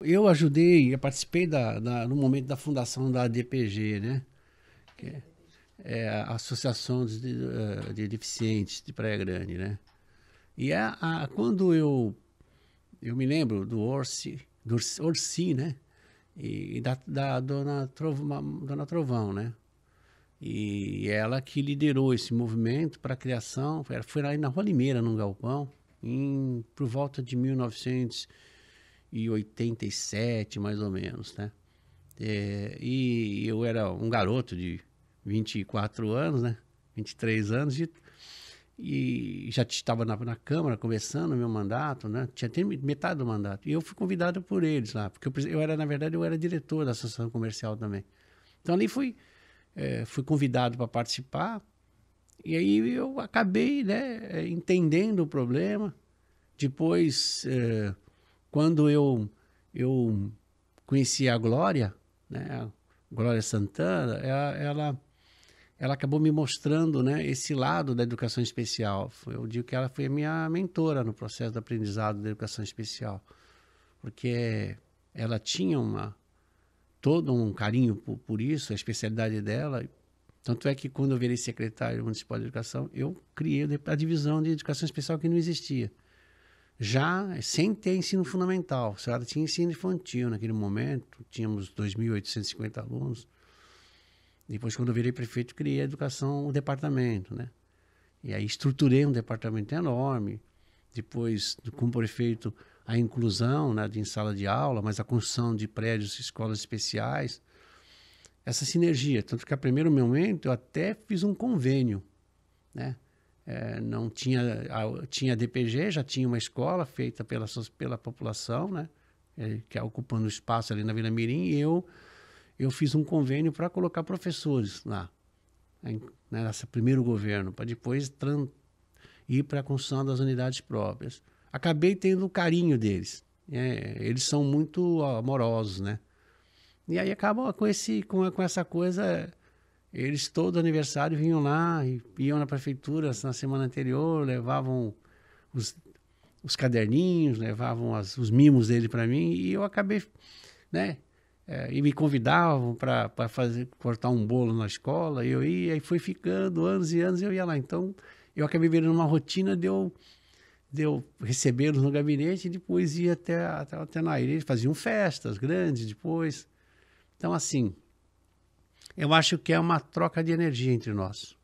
Eu ajudei, eu participei da, da, no momento da fundação da ADPG, né? Que é, é a Associação de, eh, de Deficientes de Praia Grande, né? E a, a, quando eu eu me lembro do Orsi, do Orsi, né? E, e da, da dona, Trovão, dona Trovão, né? E ela que liderou esse movimento para a criação, foi, foi na Rua Limeira, num galpão, em, por volta de 1900 87, mais ou menos, né? É, e eu era um garoto de 24 anos, né? 23 anos, de, e já estava na, na Câmara começando o meu mandato, né? Tinha até metade do mandato. E eu fui convidado por eles lá, porque eu, eu era, na verdade, eu era diretor da Associação Comercial também. Então ali fui, é, fui convidado para participar, e aí eu acabei né, é, entendendo o problema. Depois. É, quando eu, eu conheci a Glória, né? Glória Santana, ela, ela, ela, acabou me mostrando né, esse lado da educação especial. Eu digo que ela foi a minha mentora no processo de aprendizado da educação especial, porque ela tinha uma todo um carinho por, por isso, a especialidade dela. Tanto é que quando eu virei secretário municipal de educação, eu criei a divisão de educação especial que não existia já sem ter ensino fundamental. A senhora tinha ensino infantil naquele momento, tínhamos 2.850 alunos. Depois, quando eu virei prefeito, criei a educação, o departamento, né? E aí estruturei um departamento enorme. Depois, com o prefeito, a inclusão né, em sala de aula, mas a construção de prédios, escolas especiais. Essa sinergia. Tanto que, a primeiro momento, eu até fiz um convênio, né? é, não tinha a, tinha DPG, já tinha uma escola feita pela pela população, né? É, que é ocupando espaço ali na Vila Mirim. E eu eu fiz um convênio para colocar professores lá, nessa né, nesse primeiro governo, para depois ir para a construção das unidades próprias. Acabei tendo o carinho deles. É, eles são muito amorosos, né? E aí acaba com, esse, com, com essa coisa eles todo aniversário vinham lá, iam na prefeitura na semana anterior, levavam os, os caderninhos, levavam as, os mimos dele para mim e eu acabei, né? É, e me convidavam para fazer cortar um bolo na escola, e eu ia e foi ficando anos e anos eu ia lá. Então eu acabei virando uma rotina de eu, de eu recebê-los no gabinete e depois ia até até, até na ilha. Eles faziam festas grandes depois. Então assim, eu acho que é uma troca de energia entre nós.